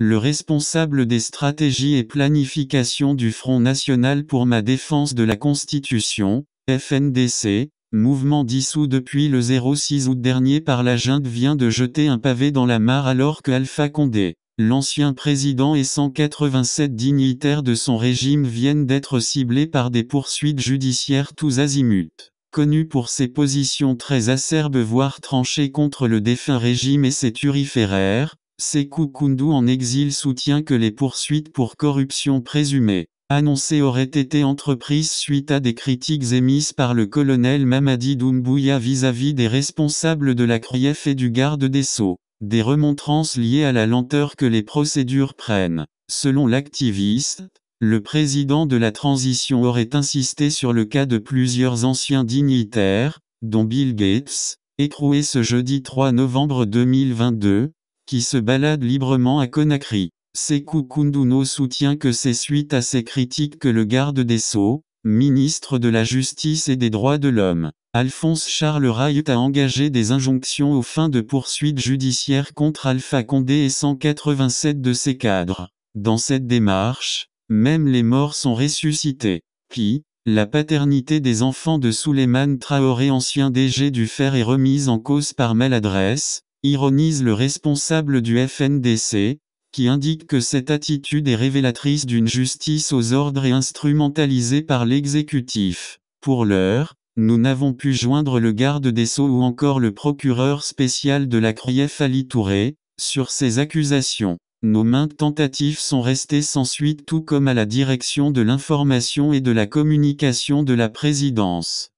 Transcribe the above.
le responsable des stratégies et planifications du Front National pour ma défense de la Constitution, FNDC, mouvement dissous depuis le 06 août dernier par la junte vient de jeter un pavé dans la mare alors que Alpha Condé, l'ancien président et 187 dignitaires de son régime viennent d'être ciblés par des poursuites judiciaires tous azimuts. Connu pour ses positions très acerbes voire tranchées contre le défunt régime et ses turiféraires, Sekou Koundou en exil soutient que les poursuites pour corruption présumée annoncées auraient été entreprises suite à des critiques émises par le colonel Mamadi Doumbouya vis-à-vis des responsables de la CRIEF et du garde des Sceaux, des remontrances liées à la lenteur que les procédures prennent. Selon l'activiste, le président de la transition aurait insisté sur le cas de plusieurs anciens dignitaires, dont Bill Gates, écroué ce jeudi 3 novembre 2022, qui se balade librement à Conakry. Sekou Kunduno soutient que c'est suite à ces critiques que le garde des Sceaux, ministre de la Justice et des Droits de l'Homme, Alphonse Charles Rayut a engagé des injonctions aux fins de poursuites judiciaires contre Alpha Condé et 187 de ses cadres. Dans cette démarche, même les morts sont ressuscités. Puis, la paternité des enfants de Souleymane Traoré ancien DG du fer est remise en cause par maladresse, ironise le responsable du FNDC, qui indique que cette attitude est révélatrice d'une justice aux ordres et instrumentalisée par l'exécutif. Pour l'heure, nous n'avons pu joindre le garde des Sceaux ou encore le procureur spécial de la CRIEF Ali Touré, sur ces accusations. Nos maintes tentatives sont restées sans suite tout comme à la direction de l'information et de la communication de la présidence.